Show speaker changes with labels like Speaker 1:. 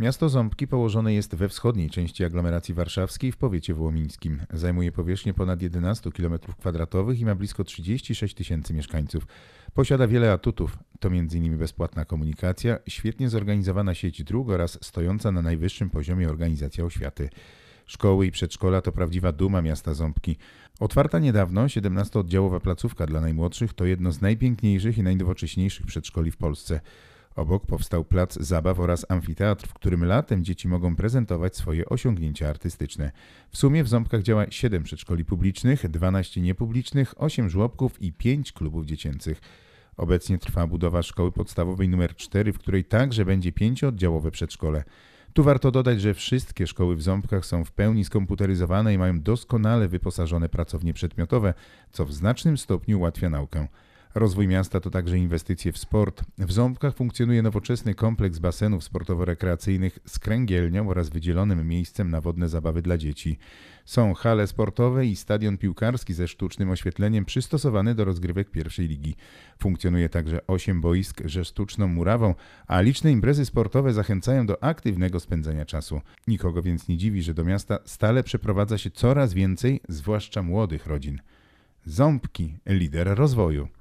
Speaker 1: Miasto Ząbki położone jest we wschodniej części aglomeracji warszawskiej w powiecie włomińskim. Zajmuje powierzchnię ponad 11 km2 i ma blisko 36 tysięcy mieszkańców. Posiada wiele atutów. To m.in. bezpłatna komunikacja, świetnie zorganizowana sieć dróg oraz stojąca na najwyższym poziomie organizacja oświaty. Szkoły i przedszkola to prawdziwa duma miasta Ząbki. Otwarta niedawno 17-oddziałowa placówka dla najmłodszych to jedno z najpiękniejszych i najnowocześniejszych przedszkoli w Polsce. Obok powstał plac zabaw oraz amfiteatr, w którym latem dzieci mogą prezentować swoje osiągnięcia artystyczne. W sumie w Ząbkach działa 7 przedszkoli publicznych, 12 niepublicznych, 8 żłobków i 5 klubów dziecięcych. Obecnie trwa budowa szkoły podstawowej nr 4, w której także będzie oddziałowe przedszkole. Tu warto dodać, że wszystkie szkoły w Ząbkach są w pełni skomputeryzowane i mają doskonale wyposażone pracownie przedmiotowe, co w znacznym stopniu ułatwia naukę. Rozwój miasta to także inwestycje w sport. W Ząbkach funkcjonuje nowoczesny kompleks basenów sportowo-rekreacyjnych z kręgielnią oraz wydzielonym miejscem na wodne zabawy dla dzieci. Są hale sportowe i stadion piłkarski ze sztucznym oświetleniem przystosowany do rozgrywek pierwszej ligi. Funkcjonuje także osiem boisk ze sztuczną murawą, a liczne imprezy sportowe zachęcają do aktywnego spędzania czasu. Nikogo więc nie dziwi, że do miasta stale przeprowadza się coraz więcej, zwłaszcza młodych rodzin. Ząbki, lider rozwoju.